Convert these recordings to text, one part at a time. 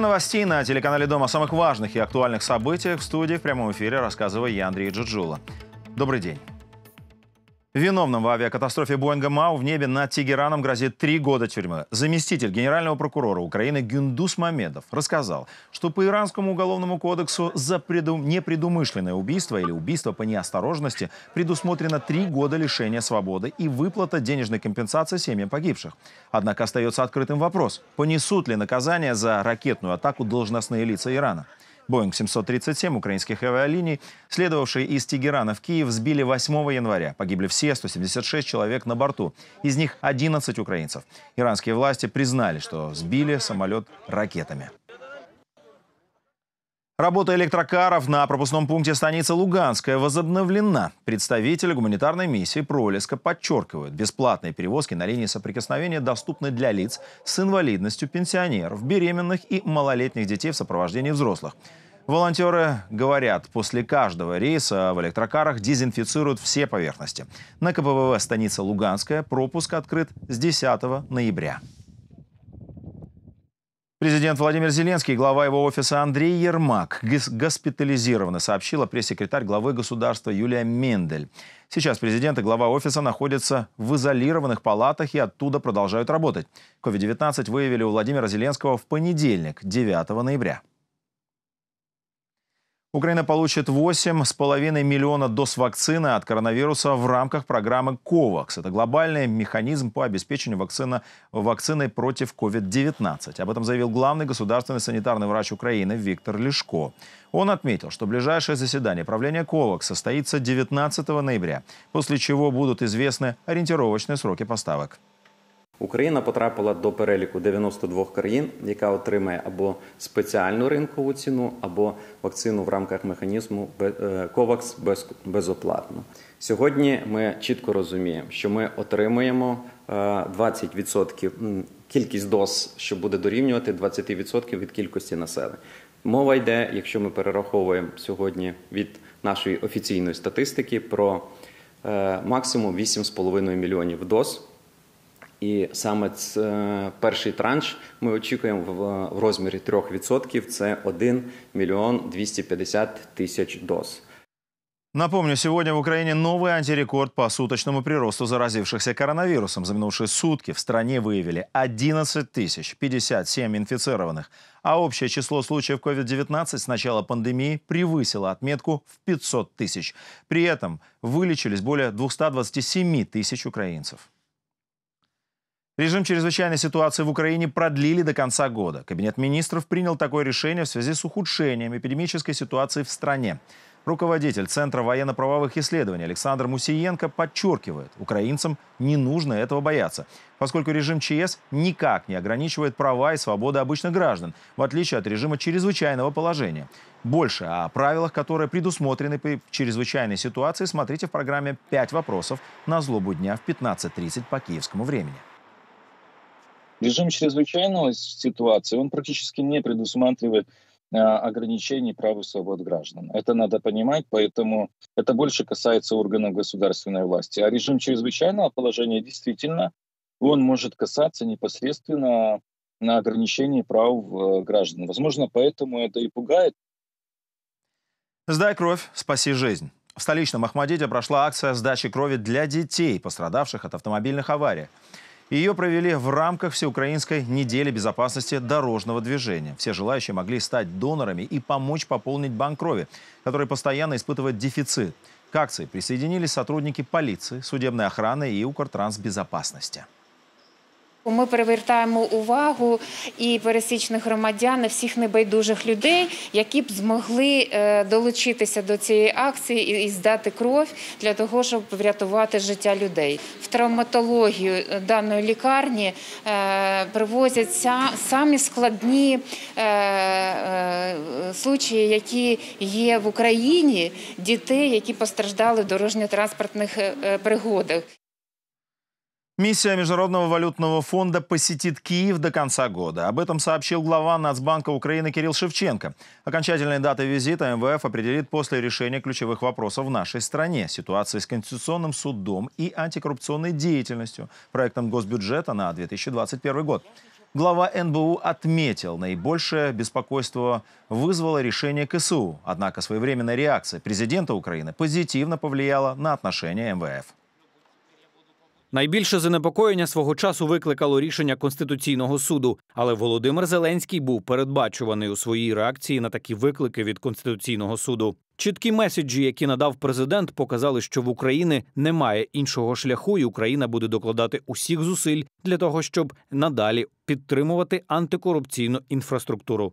новостей на телеканале Дома. О самых важных и актуальных событиях в студии в прямом эфире рассказываю я, Андрей Джуджула. Добрый день. Виновным в авиакатастрофе Боинга МАУ в небе над Тегераном грозит три года тюрьмы. Заместитель генерального прокурора Украины Гюндус Мамедов рассказал, что по Иранскому уголовному кодексу за преду... непредумышленное убийство или убийство по неосторожности предусмотрено три года лишения свободы и выплата денежной компенсации семьям погибших. Однако остается открытым вопрос, понесут ли наказание за ракетную атаку должностные лица Ирана. Боинг 737 украинских авиалиний, следовавшие из Тегерана в Киев, сбили 8 января. Погибли все 176 человек на борту, из них 11 украинцев. Иранские власти признали, что сбили самолет ракетами. Работа электрокаров на пропускном пункте станицы Луганская возобновлена. Представители гуманитарной миссии Пролеска подчеркивают, бесплатные перевозки на линии соприкосновения доступны для лиц с инвалидностью, пенсионеров, беременных и малолетних детей в сопровождении взрослых. Волонтеры говорят, после каждого рейса в электрокарах дезинфицируют все поверхности. На КПВВ станица Луганская пропуск открыт с 10 ноября. Президент Владимир Зеленский и глава его офиса Андрей Ермак госпитализированы, сообщила пресс-секретарь главы государства Юлия Мендель. Сейчас президент и глава офиса находятся в изолированных палатах и оттуда продолжают работать. COVID-19 выявили у Владимира Зеленского в понедельник, 9 ноября. Украина получит 8,5 миллиона доз вакцины от коронавируса в рамках программы COVAX. Это глобальный механизм по обеспечению вакцина, вакциной против COVID-19. Об этом заявил главный государственный санитарный врач Украины Виктор Лешко. Он отметил, что ближайшее заседание правления COVAX состоится 19 ноября, после чего будут известны ориентировочные сроки поставок. Україна потрапила до переліку 92 країн, яка отримає або спеціальну ринкову ціну, або вакцину в рамках механізму е, COVAX безоплатно. Сьогодні ми чітко розуміємо, що ми отримуємо 20% е, кількість доз, що буде дорівнювати 20% від кількості населення. Мова йде, якщо ми перераховуємо сьогодні від нашої офіційної статистики про е, максимум 8,5 мільйонів доз. І саме це, перший транш ми очікуємо в, в розмірі 3%. Це 1 мільйон 250 тисяч доз. Напомню, сегодня в Украине новый антирекорд по суточному приросту заразившихся коронавирусом. За минувшие сутки в стране выявили 11 тысяч 57 инфицированных, а общее число случаев COVID-19 с начала пандемии превысило отметку в 500 тысяч. При этом вылечились более 227 тысяч украинцев. Режим чрезвычайной ситуации в Украине продлили до конца года. Кабинет министров принял такое решение в связи с ухудшением эпидемической ситуации в стране. Руководитель Центра военно-правовых исследований Александр Мусиенко подчеркивает, украинцам не нужно этого бояться, поскольку режим ЧС никак не ограничивает права и свободы обычных граждан, в отличие от режима чрезвычайного положения. Больше о правилах, которые предусмотрены при чрезвычайной ситуации, смотрите в программе «Пять вопросов» на злобу дня в 15.30 по киевскому времени. Режим чрезвычайного ситуации, он практически не предусматривает а, ограничений прав и свобод граждан. Это надо понимать, поэтому это больше касается органов государственной власти. А режим чрезвычайного положения действительно, он может касаться непосредственно на ограничении прав э, граждан. Возможно, поэтому это и пугает. «Сдай кровь, спаси жизнь». В столичном Ахмадите прошла акция сдачи крови для детей, пострадавших от автомобильных аварий. Ее провели в рамках Всеукраинской недели безопасности дорожного движения. Все желающие могли стать донорами и помочь пополнить банк крови, который постоянно испытывает дефицит. К акции присоединились сотрудники полиции, судебной охраны и Укртрансбезопасности. безопасности. Ми привертаємо увагу і пересічних громадян, і всіх небайдужих людей, які б змогли е, долучитися до цієї акції і здати кров для того, щоб врятувати життя людей. В травматологію е, даної лікарні е, привозять самі складні случаї, які є в Україні дітей, які постраждали в дорожньо-транспортних пригодах. Миссия Международного валютного фонда посетит Киев до конца года. Об этом сообщил глава Нацбанка Украины Кирилл Шевченко. Окончательные даты визита МВФ определит после решения ключевых вопросов в нашей стране, ситуации с Конституционным судом и антикоррупционной деятельностью, проектом госбюджета на 2021 год. Глава НБУ отметил, наибольшее беспокойство вызвало решение КСУ. Однако своевременная реакция президента Украины позитивно повлияла на отношения МВФ. Найбільше занепокоєння свого часу викликало рішення конституційного суду, але Володимир Зеленський був передбачуваний у своїй реакції на такі виклики від конституційного суду. Чіткі меседжі, які надав президент, показали, що в Україні немає іншого шляху, і Україна буде докладати усіх зусиль для того, щоб надалі підтримувати антикорупційну інфраструктуру.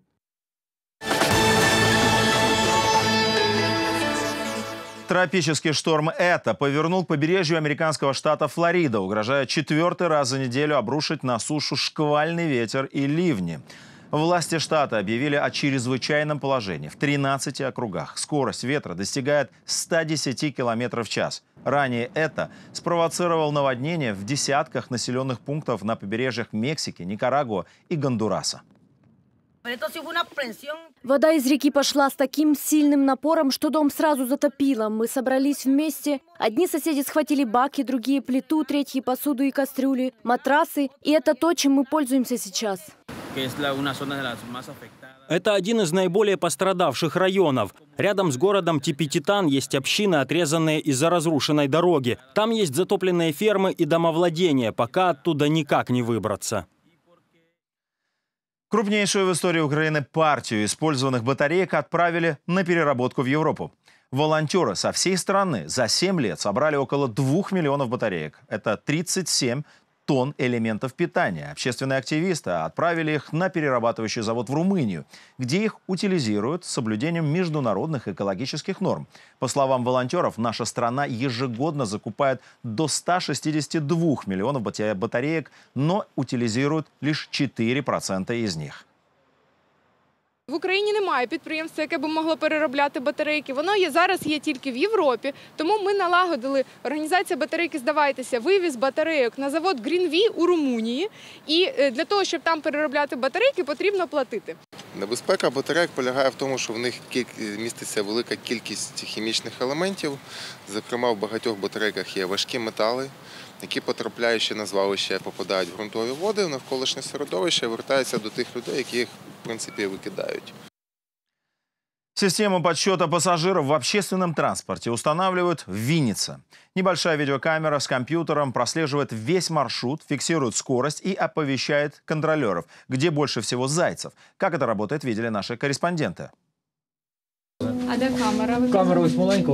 Тропический шторм «Это» повернул к побережью американского штата Флорида, угрожая четвертый раз за неделю обрушить на сушу шквальный ветер и ливни. Власти штата объявили о чрезвычайном положении в 13 округах. Скорость ветра достигает 110 км в час. Ранее это спровоцировало наводнение в десятках населенных пунктов на побережьях Мексики, Никарагуа и Гондураса. Вода из реки пошла с таким сильным напором, что дом сразу затопило. Мы собрались вместе. Одни соседи схватили баки, другие плиту, третьи посуду и кастрюли, матрасы. И это то, чем мы пользуемся сейчас. Это один из наиболее пострадавших районов. Рядом с городом Типититан есть общины, отрезанные из-за разрушенной дороги. Там есть затопленные фермы и домовладения, пока оттуда никак не выбраться. Крупнейшую в истории Украины партию использованных батареек отправили на переработку в Европу. Волонтеры со всей страны за 7 лет собрали около 2 миллионов батареек. Это 37 тонн элементов питания. Общественные активисты отправили их на перерабатывающий завод в Румынию, где их утилизируют с соблюдением международных экологических норм. По словам волонтеров, наша страна ежегодно закупает до 162 миллионов батареек, но утилизирует лишь 4% из них. В Україні немає підприємства, яке б могло переробляти батарейки. Воно є зараз є тільки в Європі. Тому ми налагодили організація батарейки. Здавайтеся, вивіз батарейок на завод Грінві у Румунії. І е, для того, щоб там переробляти батарейки, потрібно платити. Небезпека батарейок полягає в тому, що в них міститься велика кількість хімічних елементів. Зокрема, в багатьох батарейках є важкі метали. які, потрапляючи на звалище, попадають в ґрунтові води, в навколишнє середовище вертаються до тих людей, які їх в принципі викидають. Систему подсчета пассажиров в общественном транспорте устанавливают в Виннице. Небольшая видеокамера с компьютером прослеживает весь маршрут, фиксирует скорость и оповещает контролеров, где больше всего зайцев. Как это работает, видели наши корреспонденты. А де камера? Камера маленькая, маленька,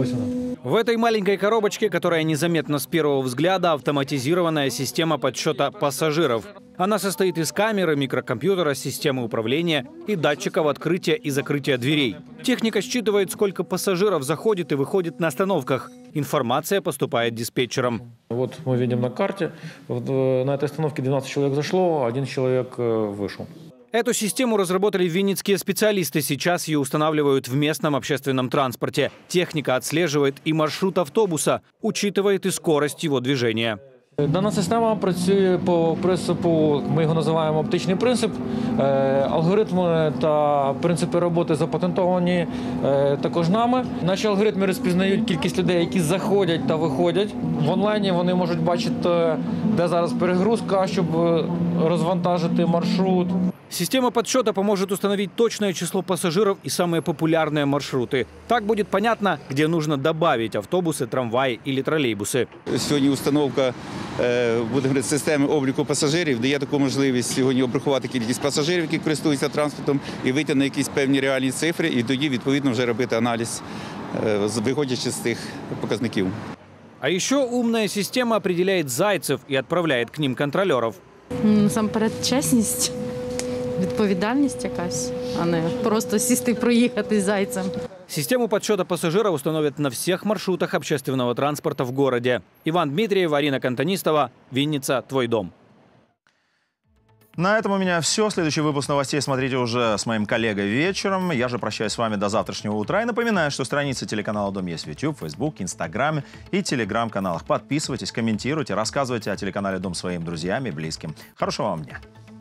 в этой маленькой коробочке, которая незаметна с первого взгляда, автоматизированная система подсчета пассажиров. Она состоит из камеры, микрокомпьютера, системы управления и датчиков открытия и закрытия дверей. Техника считывает, сколько пассажиров заходит и выходит на остановках. Информация поступает диспетчерам. Вот мы видим на карте, э, на этой остановке 12 человек зашло, один человек э, вышел. Эту систему разработали винницкие специалисты. Сейчас ее устанавливают в местном общественном транспорте. Техника отслеживает и маршрут автобуса, учитывает и скорость его движения. Дана система працює по принципу, ми його називаємо оптичний принцип. Е, алгоритми та принципи роботи запатентовані е, також нами. Наші алгоритми розпізнають кількість людей, які заходять та виходять. В онлайні вони можуть бачити, де зараз перегрузка, щоб е, розвантажити маршрут. Система подсчета поможет установить точное число пассажиров и самые популярные маршруты. Так будет понятно, где нужно добавить автобусы, трамваи или троллейбусы. Сегодня установка будемо системи обліку пасажирів дає таку можливість сьогодні обрахувати кількість пасажирів, которые користуються транспортом, и вийти на то певні реальные цифры, и тоді соответственно, уже делать анализ виходячи из цих показників. А еще умная система определяет зайцев и отправляет к ним контролеров. Сам чесність відповідальність якась, а не просто сісти і проїхати зайцем. Систему подсчета пассажиров установят на всех маршрутах общественного транспорта в городе. Иван Дмитриев, Арина Кантонистова, Винница, твой дом. На этом у меня все. Следующий выпуск новостей смотрите уже с моим коллегой вечером. Я же прощаюсь с вами до завтрашнего утра. И напоминаю, что страницы телеканала «Дом» есть в YouTube, Facebook, Instagram и Telegram-каналах. Подписывайтесь, комментируйте, рассказывайте о телеканале «Дом» своим друзьям и близким. Хорошего вам дня.